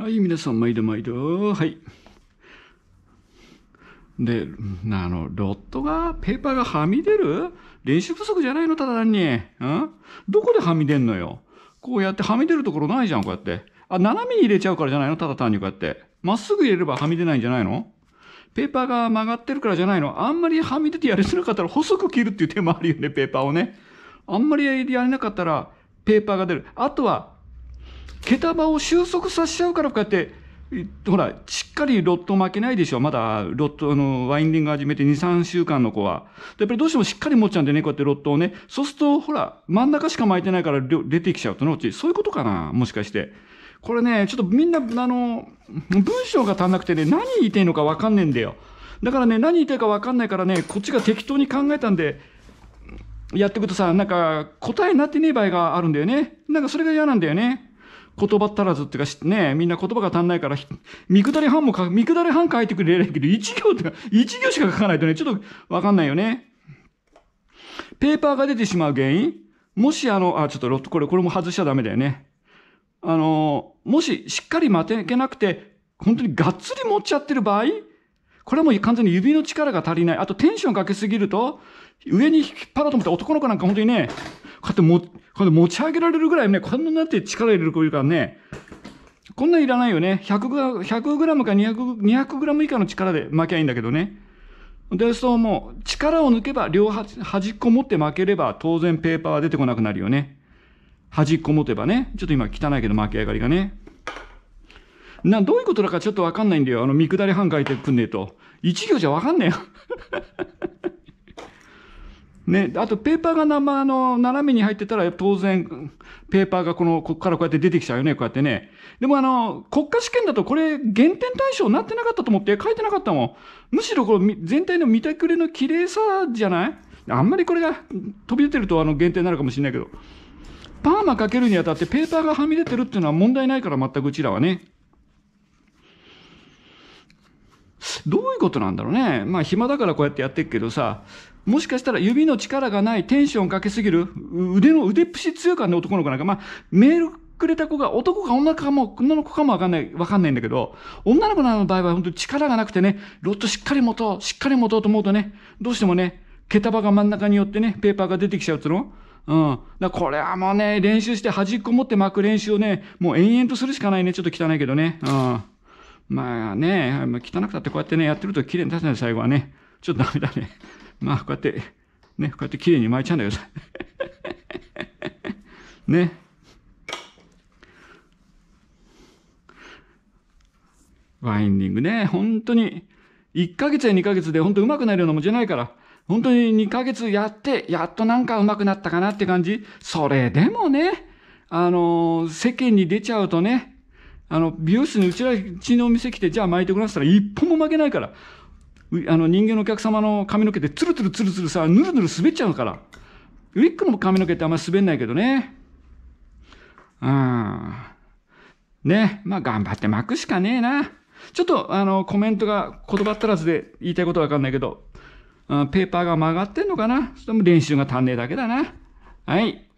はい、皆さん、毎度毎度。はい。で、あの、ロットが、ペーパーがはみ出る練習不足じゃないのただ単に。うんどこではみ出んのよ。こうやってはみ出るところないじゃん、こうやって。あ、斜めに入れちゃうからじゃないのただ単にこうやって。まっすぐ入れればはみ出ないんじゃないのペーパーが曲がってるからじゃないのあんまりはみ出てやりづらかったら細く切るっていう手もあるよね、ペーパーをね。あんまりやれなかったら、ペーパーが出る。あとは、毛束を収束させちゃうからこうやって、ほら、しっかりロット巻けないでしょ。まだ、ロット、あの、ワインディング始めて2、3週間の子は。やっぱりどうしてもしっかり持っちゃうんでね、こうやってロットをね。そうすると、ほら、真ん中しか巻いてないから出てきちゃうとのうち。そういうことかなもしかして。これね、ちょっとみんな、あの、文章が足んなくてね、何言いたいのかわかんねえんだよ。だからね、何言いたいかわかんないからね、こっちが適当に考えたんで、やってくとさ、なんか答えになってねえ場合があるんだよね。なんかそれが嫌なんだよね。言葉足らずっていうか、ね、みんな言葉が足んないから、見下り半も見下り半書いてくれるけど、一行ってか、一行しか書かないとね、ちょっとわかんないよね。ペーパーが出てしまう原因もしあの、あ、ちょっとロット、これ、これも外しちゃダメだよね。あの、もししっかり待てなくて、本当にがっつり持っちゃってる場合、これはもう完全に指の力が足りない。あとテンションかけすぎると、上に引っ張ろうと思って男の子なんか本当にね、うやっても、こうやって持ち上げられるぐらいね、こんなになって力入れる子いるからね、こんなんいらないよね。1 0 0グラムか 200g 200以下の力で巻きゃいいんだけどね。で、そうもう、力を抜けば、両端端っこ持って巻ければ、当然ペーパーは出てこなくなるよね。端っこ持てばね。ちょっと今汚いけど巻き上がりがね。な、どういうことだかちょっとわかんないんだよ。あの、見下り半書いてくんねえと。一行じゃわかんねえよ。ね、あとペーパーがな、まあの、斜めに入ってたら当然、ペーパーがこの、こっからこうやって出てきちゃうよね、こうやってね。でもあの、国家試験だとこれ、減点対象になってなかったと思って書いてなかったもん。むしろこの全体の見たくれの綺麗さじゃないあんまりこれが飛び出てるとあの減点になるかもしれないけど。パーマかけるにあたってペーパーがはみ出てるっていうのは問題ないから全くうちらはね。どういうことなんだろうね。まあ暇だからこうやってやってるけどさ、もしかしたら指の力がない、テンションかけすぎる、腕の腕っぷし強いからね、男の子なんか。まあ、メールくれた子が男か女かも、女の子かもわかんない、わかんないんだけど、女の子の場合は本当に力がなくてね、ロットしっかり持とう、しっかり持とうと思うとね、どうしてもね、毛束が真ん中によってね、ペーパーが出てきちゃうつの。うん。だこれはもうね、練習して端っこ持って巻く練習をね、もう延々とするしかないね。ちょっと汚いけどね。うん。まあね、汚くたってこうやってね、やってると綺麗に立つの最後はね。ちょっとダメだね。まあ、こうやって、ね、こうやって綺麗に巻いちゃうんだけどさ。ね。ワインディングね、本当に、1ヶ月や2ヶ月で本当うまくなるようなもんじゃないから、本当に2ヶ月やって、やっとなんかうまくなったかなって感じ。それでもね、あの世間に出ちゃうとね、あの、美容室にうちら、うちのお店来て、じゃあ巻いてくださったら一歩も負けないから。あの、人間のお客様の髪の毛でツルツルツルツルさ、ぬるぬる滑っちゃうから。ウィッグの髪の毛ってあんまり滑んないけどね。うん。ね。まあ、頑張って巻くしかねえな。ちょっと、あの、コメントが言葉足らずで言いたいことわかんないけど、うん、ペーパーが曲がってんのかなそれとも練習が足んねえだけだな。はい。